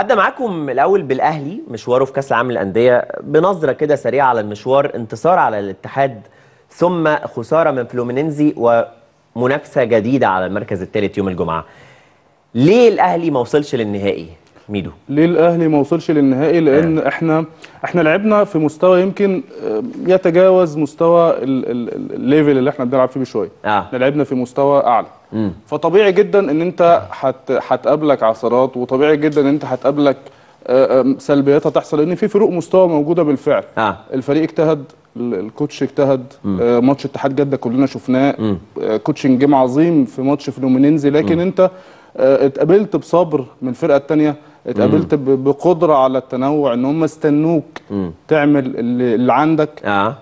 هبدا معاكم الاول بالاهلي مشواره في كاس العالم للانديه بنظره كده سريعه على المشوار انتصار على الاتحاد ثم خساره من فلومينينزي ومنافسه جديده على المركز الثالث يوم الجمعه ليه الاهلي ما وصلش للنهائي ميدو ليه الاهلي ما وصلش للنهائي لان آه. احنا احنا لعبنا في مستوى يمكن آه، يتجاوز مستوى الليفل اللي احنا بنلعب فيه بشويه آه. احنا لعبنا في مستوى اعلى مم. فطبيعي جدا ان انت هتقابلك عثرات وطبيعي جدا ان انت هتقابلك آه، سلبيات هتحصل لان في فروق مستوى موجوده بالفعل آه. الفريق اجتهد الكوتش اجتهد آه، ماتش اتحاد جده كلنا شفناه آه كوتشنج جيم عظيم في ماتش فلومينينزي لكن مم. انت اتقابلت بصبر من الفرقه الثانيه اتقابلت بقدره على التنوع ان هم استنوك مم. تعمل اللي عندك اه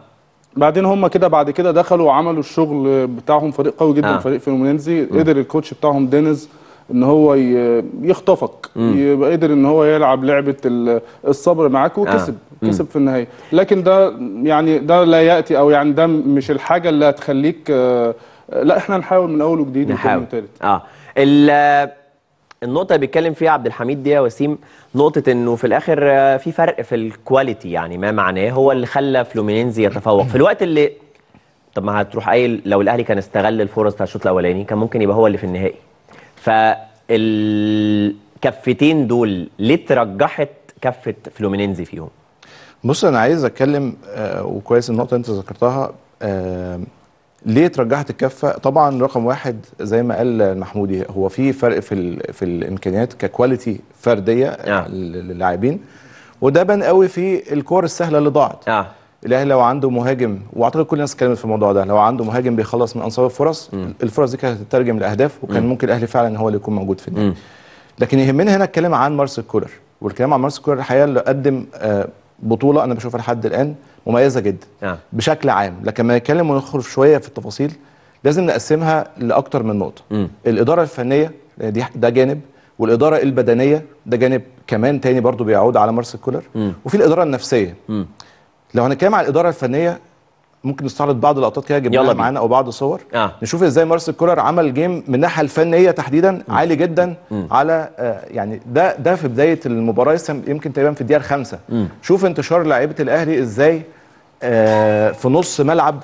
بعدين هم كده بعد كده دخلوا وعملوا الشغل بتاعهم فريق قوي جدا آه. فريق فيومينزي قدر الكوتش بتاعهم دينيز ان هو يخطفك يبقى قدر ان هو يلعب لعبه الصبر معاك آه. وكسب آه. كسب في النهايه لكن ده يعني ده لا ياتي او يعني ده مش الحاجه اللي هتخليك آه لا احنا نحاول من اول وجديد نحاول اه النقطة اللي بيتكلم فيها عبد الحميد دي يا وسيم نقطة انه في الاخر آه، في فرق في الكواليتي يعني ما معناه هو اللي خلى فلومينينزي يتفوق في الوقت اللي طب ما هتروح قايل لو الاهلي كان استغل الفرص بتاع الشوط الاولاني كان ممكن يبقى هو اللي في النهائي فالكفتين دول ليه ترجحت كفة فلومينينزي فيهم؟ بص انا عايز اتكلم آه وكويس النقطة انت ذكرتها آه ليه ترجحت الكفه طبعا رقم واحد زي ما قال محمودي هو في فرق في ال في الامكانيات ككواليتي فرديه آه. للاعبين وده بان قوي في الكور السهله اللي ضاعت آه. الاهلي لو عنده مهاجم واعتقد كل الناس اتكلمت في الموضوع ده لو عنده مهاجم بيخلص من انصاف الفرص م. الفرص دي كانت هتترجم لاهداف وكان م. ممكن الاهلي فعلا هو اللي يكون موجود في النادي. لكن يهمنا هنا الكلام عن مارسيل كولر والكلام عن مارسيل كولر الحقيقه اللي قدم آه بطوله انا بشوفها لحد الان مميزه جدا آه. بشكل عام لكن لما نتكلم ونخرج شويه في التفاصيل لازم نقسمها لاكتر من نقطه م. الاداره الفنيه دي ده جانب والاداره البدنيه ده جانب كمان تاني برضو بيعود على مارس كولر وفي الاداره النفسيه م. لو هنتكلم على الاداره الفنيه ممكن نستعرض بعض اللقطات كده جبناها معانا او بعض صور آه. نشوف ازاي مارسيل كولر عمل جيم من الناحيه الفنيه تحديدا م. عالي جدا م. على آه يعني ده ده في بدايه المباراه يمكن تقريبا في الدقيقه الخامسه شوف انتشار لعيبه الاهلي ازاي آه في نص ملعب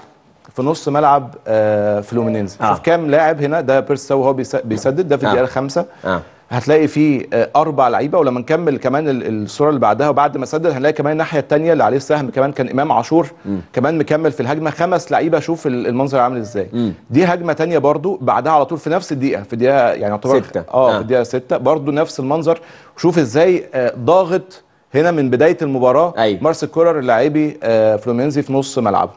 في نص ملعب آه فلومينينز آه. شوف كام لاعب هنا ده بيرس وهو بيسدد ده في آه. الدقيقه الخامسه آه. هتلاقي فيه آه، اربع لعيبه ولما نكمل كمان الصوره اللي بعدها وبعد ما سدد هنلاقي كمان الناحيه الثانيه اللي عليه السهم كمان كان امام عاشور كمان مكمل في الهجمه خمس لعيبه شوف المنظر عامل ازاي مم. دي هجمه ثانيه برده بعدها على طول في نفس الدقيقه في الدقيقه يعني يعتبر ستة. اه, في آه. الدقيقه 6 برده نفس المنظر شوف ازاي آه، ضاغط هنا من بدايه المباراه أي. مارس كولر لاعبي فلومينزي في نص ملعبه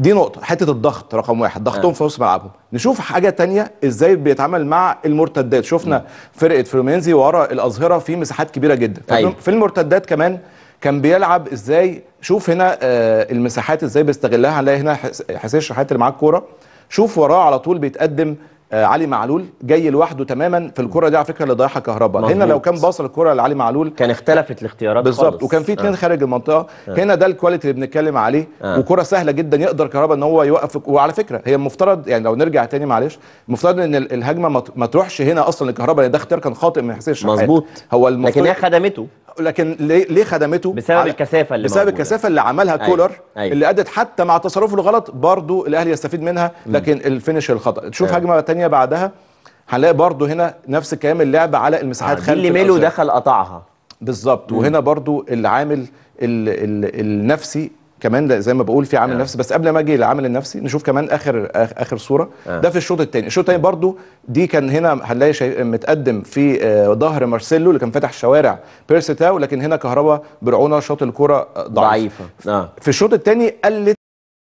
دي نقطة حتة الضغط رقم واحد ضغطهم آه. في نص ملعبهم نشوف حاجة تانية ازاي بيتعامل مع المرتدات شفنا فرقة فلومينزي ورا الأظهرة في مساحات كبيرة جدا أيوه. في المرتدات كمان كان بيلعب ازاي شوف هنا آه المساحات ازاي بيستغلها هنلاقي هنا حسين الشحات اللي معاه الكورة شوف وراه على طول بيتقدم آه، علي معلول جاي لوحده تماما في الكره دي على فكره اللي ضيعها كهربا هنا لو كان باص الكره لعلي معلول كان اختلفت الاختيارات بالظبط وكان في اثنين آه. خارج المنطقه آه. هنا ده الكواليتي اللي بنتكلم عليه آه. وكره سهله جدا يقدر كهربا ان هو يوقف وعلى فكره هي المفترض يعني لو نرجع تاني معلش المفترض ان الهجمه ما تروحش هنا اصلا لكهرباء لان ده اختيار كان خاطئ من حسين الشحات مظبوط هو المفترض لكن هي خدمته لكن ليه, خدمته بسبب الكثافه اللي بسبب الكثافه اللي عملها أيوة. كولر أيوة. اللي ادت حتى مع تصرفه الغلط برضه الاهلي يستفيد منها لكن الفينش الخطا تشوف أيوة. هجمه ثانيه بعدها هنلاقي برضه هنا نفس الكلام اللعب على المساحات آه. خلف اللي ميلو دخل قطعها بالظبط وهنا برضو العامل النفسي كمان زي ما بقول في عامل آه. نفسي بس قبل ما اجي للعامل النفسي نشوف كمان اخر اخر صوره آه. ده في الشوط الثاني الشوط الثاني برضو دي كان هنا هنلاقي شيء متقدم في آه ظهر مارسيلو اللي كان فاتح شوارع بيرسي تاو لكن هنا كهربا برعونه شاط الكره ضعيفه آه. في الشوط الثاني قلت